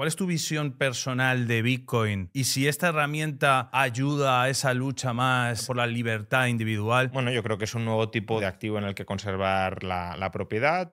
¿Cuál es tu visión personal de Bitcoin? Y si esta herramienta ayuda a esa lucha más por la libertad individual. Bueno, yo creo que es un nuevo tipo de activo en el que conservar la, la propiedad.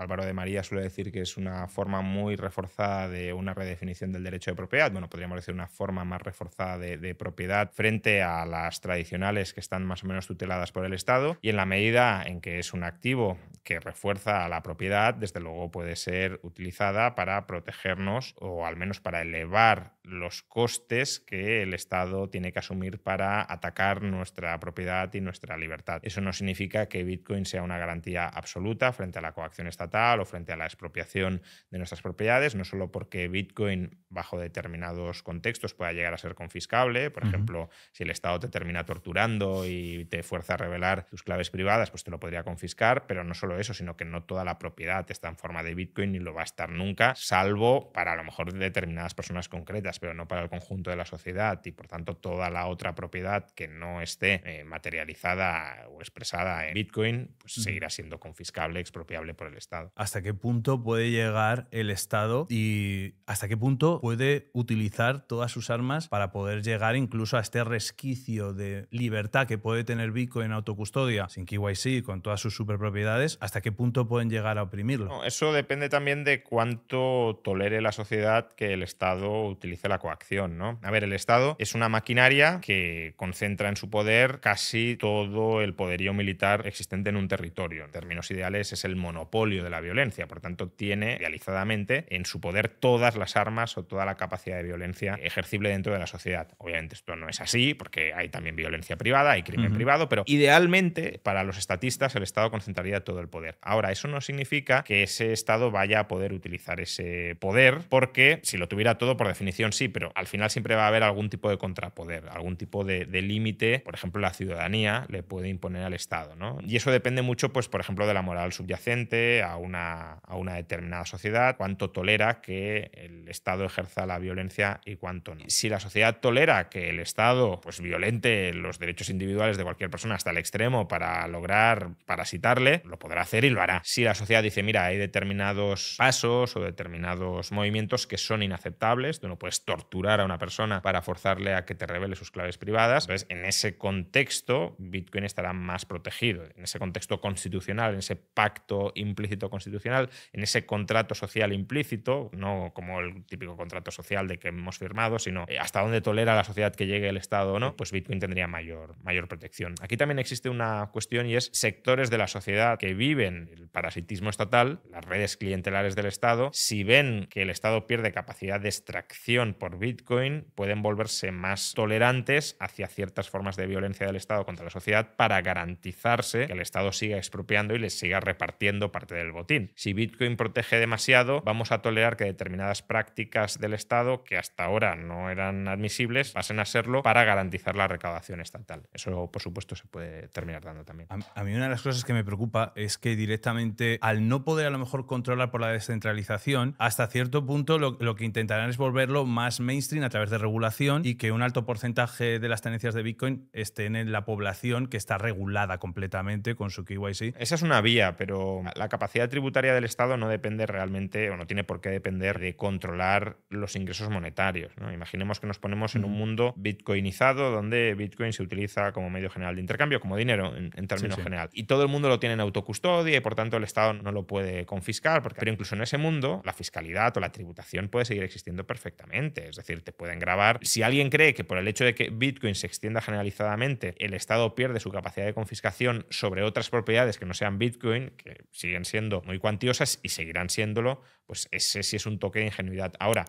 Álvaro de María suele decir que es una forma muy reforzada de una redefinición del derecho de propiedad. Bueno, podríamos decir una forma más reforzada de, de propiedad frente a las tradicionales que están más o menos tuteladas por el Estado. Y en la medida en que es un activo que refuerza a la propiedad, desde luego puede ser utilizada para protegernos o al menos para elevar los costes que el Estado tiene que asumir para atacar nuestra propiedad y nuestra libertad. Eso no significa que Bitcoin sea una garantía absoluta frente a la coacción estatal o frente a la expropiación de nuestras propiedades, no solo porque Bitcoin bajo determinados contextos pueda llegar a ser confiscable, por ejemplo, si el Estado te termina torturando y te fuerza a revelar tus claves privadas, pues te lo podría confiscar, pero no solo eso, sino que no toda la propiedad está en forma de Bitcoin y lo va a estar nunca, salvo para a lo mejor determinadas personas concretas pero no para el conjunto de la sociedad y por tanto toda la otra propiedad que no esté eh, materializada o expresada en Bitcoin pues seguirá siendo confiscable, expropiable por el Estado. ¿Hasta qué punto puede llegar el Estado y hasta qué punto puede utilizar todas sus armas para poder llegar incluso a este resquicio de libertad que puede tener Bitcoin en autocustodia sin KYC, con todas sus superpropiedades? ¿Hasta qué punto pueden llegar a oprimirlo? eso depende también de cuánto tolere la sociedad que el Estado utilice la coacción, ¿no? A ver, el Estado es una maquinaria que concentra en su poder casi todo el poderío militar existente en un territorio. En términos ideales es el monopolio de la violencia, por tanto tiene realizadamente en su poder todas las armas o toda la capacidad de violencia ejercible dentro de la sociedad. Obviamente esto no es así porque hay también violencia privada, hay crimen privado, pero idealmente para los estatistas el Estado concentraría todo el poder. Ahora, eso no significa que ese Estado vaya a poder utilizar ese poder porque si lo tuviera todo por definición sí, pero al final siempre va a haber algún tipo de contrapoder, algún tipo de, límite. Por ejemplo, la ciudadanía le puede imponer al Estado, ¿no? Y eso depende mucho, pues, por ejemplo, de la moral subyacente a una, a una determinada sociedad, cuánto tolera que el Estado ejerza la violencia y cuánto no. Si la sociedad tolera que el Estado pues, violente los derechos individuales de cualquier persona hasta el extremo para lograr parasitarle, lo podrá hacer y lo hará. Si la sociedad dice, mira, hay determinados pasos o determinados movimientos que son inaceptables, tú no puedes torturar a una persona para forzarle a que te revele sus claves privadas. Entonces, en ese contexto, Bitcoin estará más protegido. En ese contexto constitucional, en ese pacto implícito constitucional, en ese contrato social implícito, no como el típico contrato social de que hemos firmado, sino eh, hasta dónde tolera la sociedad que llegue el Estado o no, pues Bitcoin tendría mayor, mayor protección. Aquí también existe una cuestión y es sectores de la sociedad que viven el parasitismo estatal, las redes clientelares del Estado, si ven que el Estado pierde capacidad de extracción por Bitcoin pueden volverse más tolerantes hacia ciertas formas de violencia del Estado contra la sociedad para garantizarse que el Estado siga expropiando y les siga repartiendo parte del botín. Si Bitcoin protege demasiado, vamos a tolerar que determinadas prácticas del Estado que hasta ahora no eran admisibles pasen a serlo para garantizar la recaudación estatal. Eso, por supuesto, se puede terminar dando también. A mí una de las cosas que me preocupa es que directamente al no poder a lo mejor controlar por la descentralización, hasta cierto punto lo, lo que intentarán es volverlo más más mainstream a través de regulación y que un alto porcentaje de las tenencias de Bitcoin estén en la población que está regulada completamente con su KYC. Esa es una vía, pero la capacidad tributaria del Estado no depende realmente o no tiene por qué depender de controlar los ingresos monetarios. Imaginemos que nos ponemos en un mundo bitcoinizado donde Bitcoin se utiliza como medio general de intercambio, como dinero en, términos general. Y todo el mundo lo tiene en autocustodia y por tanto el Estado no lo puede confiscar, porque, pero incluso en ese mundo la fiscalidad o la tributación puede seguir existiendo perfectamente es decir, te pueden grabar. Si alguien cree que por el hecho de que Bitcoin se extienda generalizadamente, el Estado pierde su capacidad de confiscación sobre otras propiedades que no sean Bitcoin, que siguen siendo muy cuantiosas y seguirán siéndolo, pues ese sí es un toque de ingenuidad. Ahora,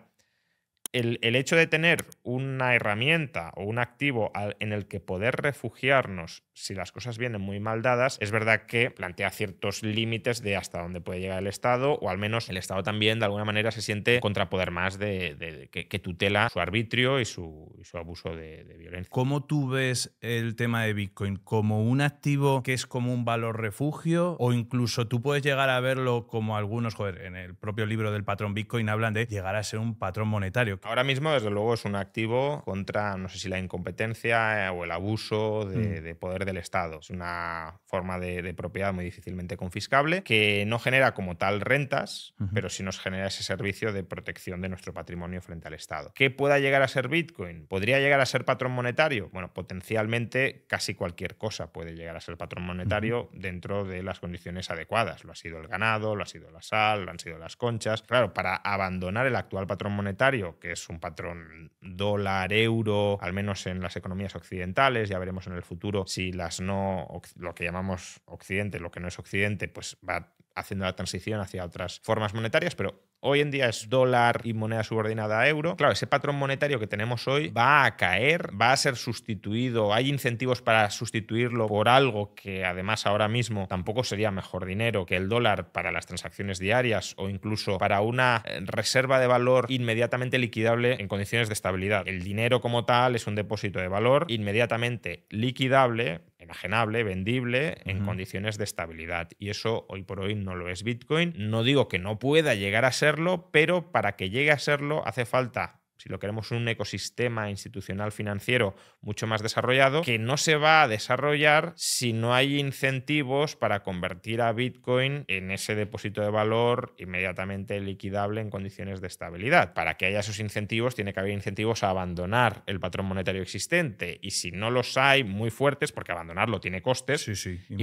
el, hecho de tener una herramienta o un activo en el que poder refugiarnos si las cosas vienen muy mal dadas, es verdad que plantea ciertos límites de hasta dónde puede llegar el Estado, o al menos el Estado también de alguna manera se siente contrapoder más de, que, tutela su arbitrio y su, su abuso de, de, violencia. ¿Cómo tú ves el tema de Bitcoin? ¿Como un activo que es como un valor refugio? ¿O incluso tú puedes llegar a verlo como algunos, joder, en el propio libro del patrón Bitcoin hablan de llegar a ser un patrón monetario? Ahora mismo, desde luego, es un activo contra, no sé si la incompetencia eh, o el abuso mm. de, poder del Estado. Es una forma de, propiedad muy difícilmente confiscable que no genera como tal rentas, pero sí nos genera ese servicio de protección de nuestro patrimonio frente al Estado. ¿Qué pueda llegar a ser Bitcoin? ¿Podría llegar a ser patrón monetario? Bueno, potencialmente casi cualquier cosa puede llegar a ser patrón monetario dentro de las condiciones adecuadas. Lo ha sido el ganado, lo ha sido la sal, lo han sido las conchas. Claro, para abandonar el actual patrón monetario, que es un patrón dólar-euro, al menos en las economías occidentales. Ya veremos en el futuro si las no, lo que llamamos occidente, lo que no es occidente, pues va haciendo la transición hacia otras formas monetarias, pero Hoy en día es dólar y moneda subordinada a euro. Claro, ese patrón monetario que tenemos hoy va a caer, va a ser sustituido. Hay incentivos para sustituirlo por algo que además ahora mismo tampoco sería mejor dinero que el dólar para las transacciones diarias o incluso para una eh, reserva de valor inmediatamente liquidable en condiciones de estabilidad. El dinero como tal es un depósito de valor inmediatamente liquidable imaginable, vendible, en condiciones de estabilidad. Y eso hoy por hoy no lo es Bitcoin. No digo que no pueda llegar a serlo, pero para que llegue a serlo hace falta si lo queremos un ecosistema institucional financiero mucho más desarrollado, que no se va a desarrollar si no hay incentivos para convertir a Bitcoin en ese depósito de valor inmediatamente liquidable en condiciones de estabilidad. Para que haya esos incentivos, tiene que haber incentivos a abandonar el patrón monetario existente. Y si no los hay muy fuertes, porque abandonarlo tiene costes sí, y,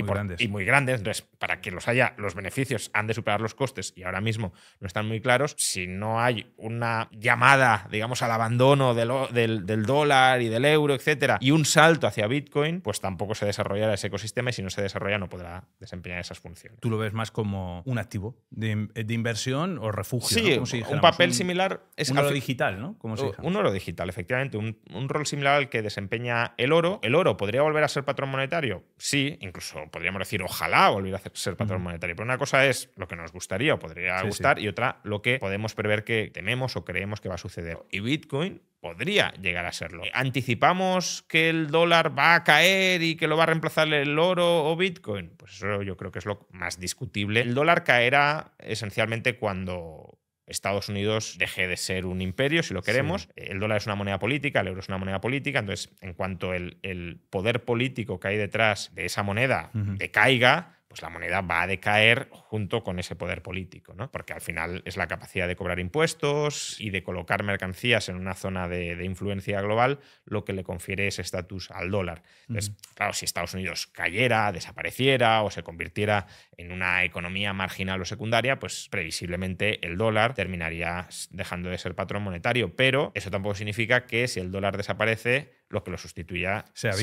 y muy grandes, entonces para que los haya, los beneficios han de superar los costes y ahora mismo no están muy claros, si no hay una llamada, digamos, al abandono del, dólar y del euro, etcétera, y un salto hacia Bitcoin, pues tampoco se desarrollará ese ecosistema y si no se desarrolla no podrá desempeñar esas funciones. Tú lo ves más como un activo de, inversión o refugio. Sí, un papel similar. un oro digital, ¿no? Como un oro digital, efectivamente. Un, rol similar al que desempeña el oro. ¿El oro podría volver a ser patrón monetario? Sí, incluso podríamos decir, ojalá volviera a ser patrón monetario. Pero una cosa es lo que nos gustaría o podría gustar y otra lo que podemos prever que tememos o creemos que va a suceder. Bitcoin podría llegar a serlo. Eh, ¿Anticipamos que el dólar va a caer y que lo va a reemplazar el oro o Bitcoin? Pues eso yo creo que es lo más discutible. El dólar caerá esencialmente cuando Estados Unidos deje de ser un imperio, si lo queremos. Eh, el dólar es una moneda política, el euro es una moneda política, entonces en cuanto el, poder político que hay detrás de esa moneda decaiga, pues la moneda va a decaer junto con ese poder político, ¿no? Porque al final es la capacidad de cobrar impuestos y de colocar mercancías en una zona de, influencia global lo que le confiere ese estatus al dólar. Entonces, claro, si Estados Unidos cayera, desapareciera o se convirtiera en una economía marginal o secundaria, pues previsiblemente el dólar terminaría dejando de ser patrón monetario. Pero eso tampoco significa que si el dólar desaparece, lo que lo sustituya sea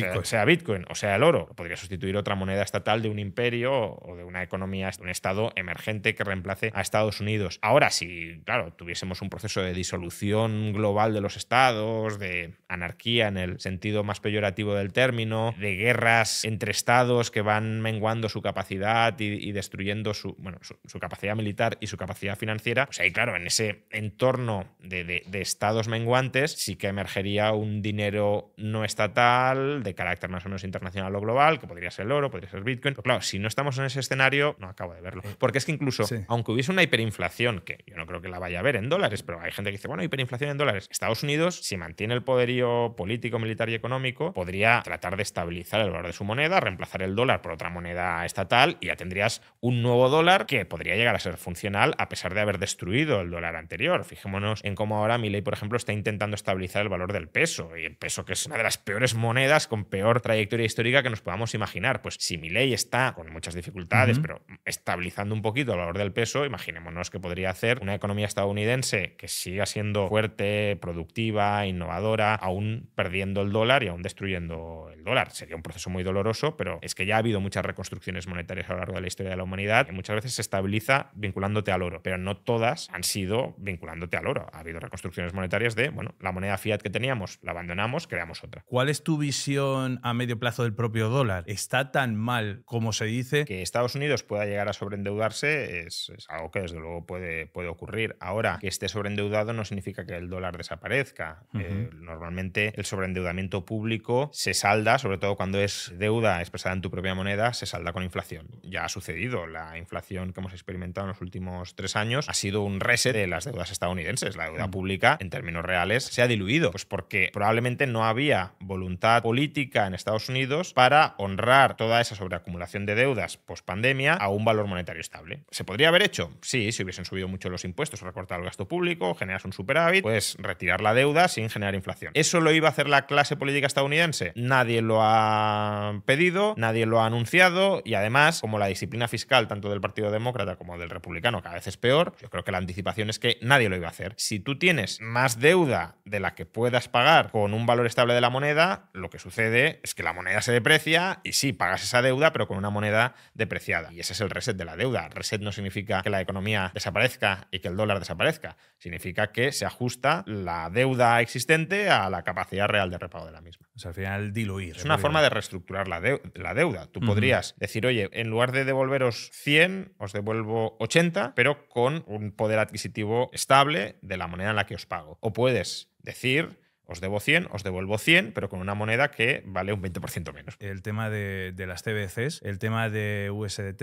Bitcoin. o sea el oro. podría sustituir otra moneda estatal de un imperio o de una economía, un estado emergente que reemplace a Estados Unidos. Ahora, si, claro, tuviésemos un proceso de disolución global de los estados, de anarquía en el sentido más peyorativo del término, de guerras entre estados que van menguando su capacidad y, destruyendo su, bueno, su, capacidad militar y su capacidad financiera, sea, pues ahí, claro, en ese entorno de estados menguantes sí que emergería un dinero no estatal, de carácter más o menos internacional o global, que podría ser el oro, podría ser Bitcoin. claro, si no estamos en ese escenario, no acabo de verlo. Eh, Porque es que incluso, aunque hubiese una hiperinflación, que yo no creo que la vaya a ver en dólares, pero hay gente que dice, bueno, hiperinflación en dólares. Estados Unidos, si mantiene el poderío político, militar y económico, podría tratar de estabilizar el valor de su moneda, reemplazar el dólar por otra moneda estatal y ya tendrías un nuevo dólar que podría llegar a ser funcional a pesar de haber destruido el dólar anterior. Fijémonos en cómo ahora ley, por ejemplo, está intentando estabilizar el valor del peso y el peso que es una de las peores monedas con peor trayectoria histórica que nos podamos imaginar. Pues si mi ley está con muchas dificultades, pero estabilizando un poquito el valor del peso, imaginémonos que podría hacer una economía estadounidense que siga siendo fuerte, productiva, innovadora, aún perdiendo el dólar y aún destruyendo el dólar. Sería un proceso muy doloroso, pero es que ya ha habido muchas reconstrucciones monetarias a lo largo de la historia de la humanidad y muchas veces se estabiliza vinculándote al oro, pero no todas han sido vinculándote al oro. Ha habido reconstrucciones monetarias de, bueno, la moneda fiat que teníamos la abandonamos, creamos otra. ¿Cuál es tu visión a medio plazo del propio dólar? ¿Está tan mal como se dice? Que Estados Unidos pueda llegar a sobreendeudarse es, algo que desde luego puede, puede ocurrir. Ahora, que esté sobreendeudado no significa que el dólar desaparezca. Eh, normalmente el sobreendeudamiento público se salda, sobre todo cuando es deuda expresada en tu propia moneda, se salda con inflación. Ya ha sucedido. La inflación que hemos experimentado en los últimos tres años ha sido un reset de las deudas estadounidenses. La deuda mm. pública, en términos reales, se ha diluido. Pues porque probablemente no ha habido voluntad política en Estados Unidos para honrar toda esa sobreacumulación de deudas post pandemia a un valor monetario estable. ¿Se podría haber hecho? Sí, si hubiesen subido mucho los impuestos, recortado el gasto público, generas un superávit, puedes retirar la deuda sin generar inflación. ¿Eso lo iba a hacer la clase política estadounidense? Nadie lo ha pedido, nadie lo ha anunciado y además, como la disciplina fiscal tanto del Partido Demócrata como del Republicano cada vez es peor, yo creo que la anticipación es que nadie lo iba a hacer. Si tú tienes más deuda de la que puedas pagar con un valor estable de la moneda, lo que sucede es que la moneda se deprecia y sí, pagas esa deuda, pero con una moneda depreciada. Y ese es el reset de la deuda. Reset no significa que la economía desaparezca y que el dólar desaparezca. Significa que se ajusta la deuda existente a la capacidad real de repago de la misma. O al final diluir. Es una forma de reestructurar la, deuda. Tú podrías decir, oye, en lugar de devolveros 100, os devuelvo 80, pero con un poder adquisitivo estable de la moneda en la que os pago. O puedes decir os debo 100, os devuelvo 100, pero con una moneda que vale un 20% menos. El tema de, las CBCs, el tema de USDT,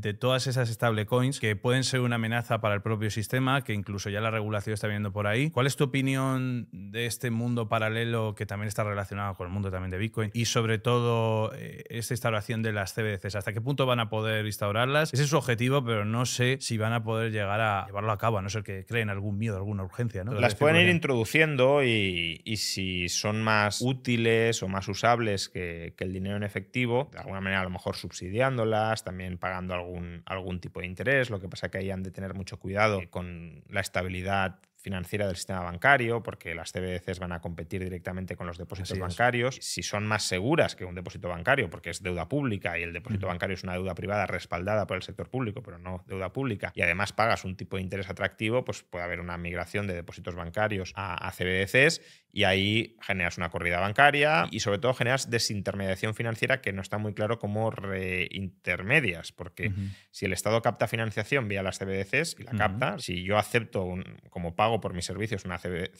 de, todas esas stablecoins que pueden ser una amenaza para el propio sistema, que incluso ya la regulación está viendo por ahí. ¿Cuál es tu opinión de este mundo paralelo que también está relacionado con el mundo también de Bitcoin y sobre todo eh, esta instauración de las CBDCs? ¿Hasta qué punto van a poder instaurarlas? Ese es su objetivo, pero no sé si van a poder llegar a llevarlo a cabo, a no ser que creen algún miedo, alguna urgencia. ¿no? Las pueden ir introduciendo y y, si son más útiles o más usables que, el dinero en efectivo, de alguna manera a lo mejor subsidiándolas, también pagando algún, algún tipo de interés, lo que pasa es que ahí han de tener mucho cuidado con la estabilidad financiera del sistema bancario, porque las CBDCs van a competir directamente con los depósitos bancarios. Si son más seguras que un depósito bancario, porque es deuda pública y el depósito bancario es una deuda privada respaldada por el sector público, pero no deuda pública, y además pagas un tipo de interés atractivo, pues puede haber una migración de depósitos bancarios a CBDCs y ahí generas una corrida bancaria y sobre todo generas desintermediación financiera que no está muy claro cómo reintermedias, porque si el Estado capta financiación vía las CBDCs y la capta, si yo acepto como pago por mis servicios una, CBDC,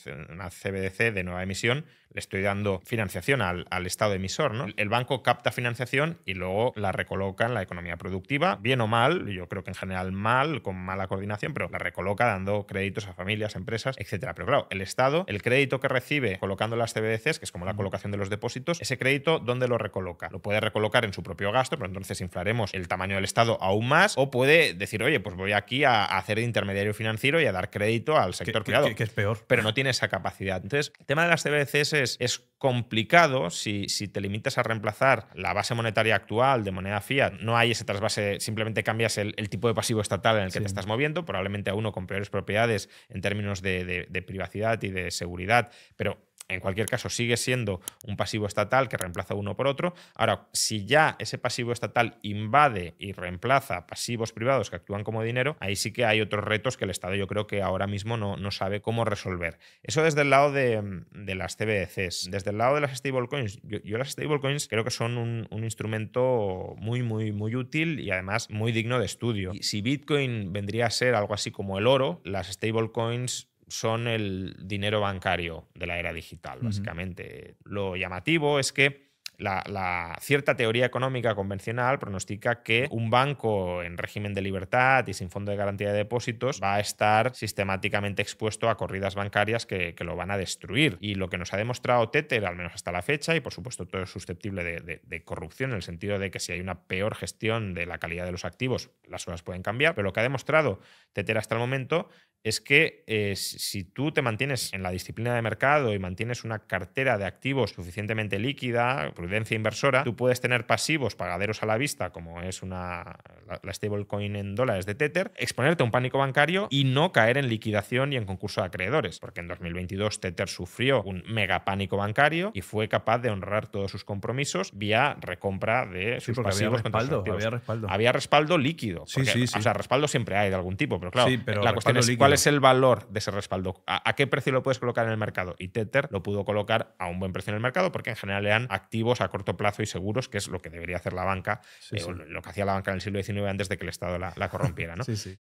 de nueva emisión, le estoy dando financiación al, Estado emisor. ¿no? El banco capta financiación y luego la recoloca en la economía productiva, bien o mal, yo creo que en general mal, con mala coordinación, pero la recoloca dando créditos a familias, empresas, etc. Pero claro, el Estado, el crédito que recibe, colocando las CBDCs, que es como la colocación de los depósitos, ese crédito, ¿dónde lo recoloca? Lo puede recolocar en su propio gasto, pero entonces inflaremos el tamaño del Estado aún más, o puede decir, oye, pues voy aquí a, hacer de intermediario financiero y a dar crédito al sector privado. Que, es peor. Pero no tiene esa capacidad. Entonces, el tema de las CBDCs es, complicado si, te limitas a reemplazar la base monetaria actual de moneda fiat. No hay ese trasvase, simplemente cambias el, tipo de pasivo estatal en el que te estás moviendo, probablemente a uno con peores propiedades en términos de, de privacidad y de seguridad, pero en cualquier caso, sigue siendo un pasivo estatal que reemplaza uno por otro. Ahora, si ya ese pasivo estatal invade y reemplaza pasivos privados que actúan como dinero, ahí sí que hay otros retos que el Estado yo creo que ahora mismo no, no sabe cómo resolver. Eso desde el lado de, las CBDCs. Desde el lado de las stablecoins, yo, yo las stablecoins creo que son un, instrumento muy, muy, muy útil y además muy digno de estudio. si Bitcoin vendría a ser algo así como el oro, las stablecoins son el dinero bancario de la era digital, básicamente. Lo llamativo es que la, cierta teoría económica convencional pronostica que un banco en régimen de libertad y sin fondo de garantía de depósitos va a estar sistemáticamente expuesto a corridas bancarias que, lo van a destruir. Y lo que nos ha demostrado Tether, al menos hasta la fecha, y por supuesto todo es susceptible de, de, corrupción en el sentido de que si hay una peor gestión de la calidad de los activos, las cosas pueden cambiar, pero lo que ha demostrado Tether hasta el momento es que eh, si tú te mantienes en la disciplina de mercado y mantienes una cartera de activos suficientemente líquida, prudencia inversora, tú puedes tener pasivos pagaderos a la vista, como es una, la stablecoin en dólares de Tether, exponerte a un pánico bancario y no caer en liquidación y en concurso de acreedores, porque en 2022 Tether sufrió un mega pánico bancario y fue capaz de honrar todos sus compromisos vía recompra de sus pasivos. Había respaldo, había respaldo, líquido. O sea, respaldo siempre hay de algún tipo, pero claro, la cuestión es ¿Cuál es el valor de ese respaldo? ¿A, qué precio lo puedes colocar en el mercado? Y Tether lo pudo colocar a un buen precio en el mercado porque en general eran activos a corto plazo y seguros, que es lo que debería hacer la banca, eh, lo que hacía la banca en el siglo XIX antes de que el Estado la, corrompiera. ¿no? sí,